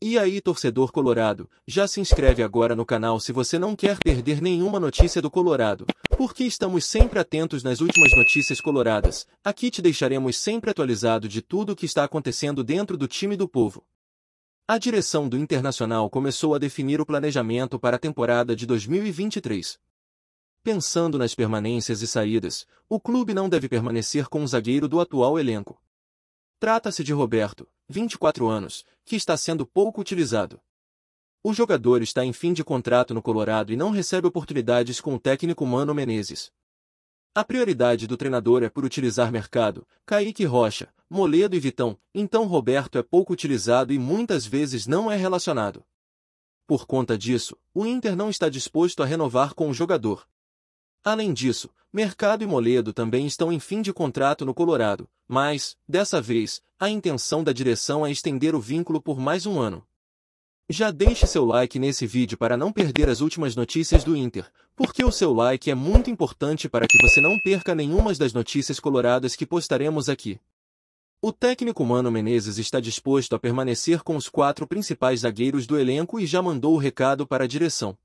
E aí, torcedor colorado, já se inscreve agora no canal se você não quer perder nenhuma notícia do Colorado, porque estamos sempre atentos nas últimas notícias coloradas. Aqui te deixaremos sempre atualizado de tudo o que está acontecendo dentro do time do povo. A direção do Internacional começou a definir o planejamento para a temporada de 2023. Pensando nas permanências e saídas, o clube não deve permanecer com o zagueiro do atual elenco. Trata-se de Roberto, 24 anos, que está sendo pouco utilizado. O jogador está em fim de contrato no Colorado e não recebe oportunidades com o técnico Mano Menezes. A prioridade do treinador é por utilizar mercado, Kaique Rocha, Moledo e Vitão, então Roberto é pouco utilizado e muitas vezes não é relacionado. Por conta disso, o Inter não está disposto a renovar com o jogador. Além disso, Mercado e Moledo também estão em fim de contrato no Colorado, mas, dessa vez, a intenção da direção é estender o vínculo por mais um ano. Já deixe seu like nesse vídeo para não perder as últimas notícias do Inter, porque o seu like é muito importante para que você não perca nenhuma das notícias coloradas que postaremos aqui. O técnico Mano Menezes está disposto a permanecer com os quatro principais zagueiros do elenco e já mandou o recado para a direção.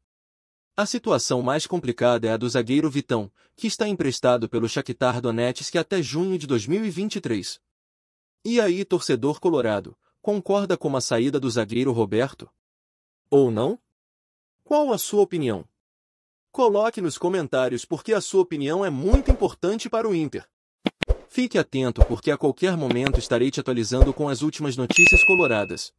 A situação mais complicada é a do zagueiro Vitão, que está emprestado pelo Shakhtar Donetsk até junho de 2023. E aí, torcedor colorado, concorda com a saída do zagueiro Roberto? Ou não? Qual a sua opinião? Coloque nos comentários porque a sua opinião é muito importante para o Inter. Fique atento porque a qualquer momento estarei te atualizando com as últimas notícias coloradas.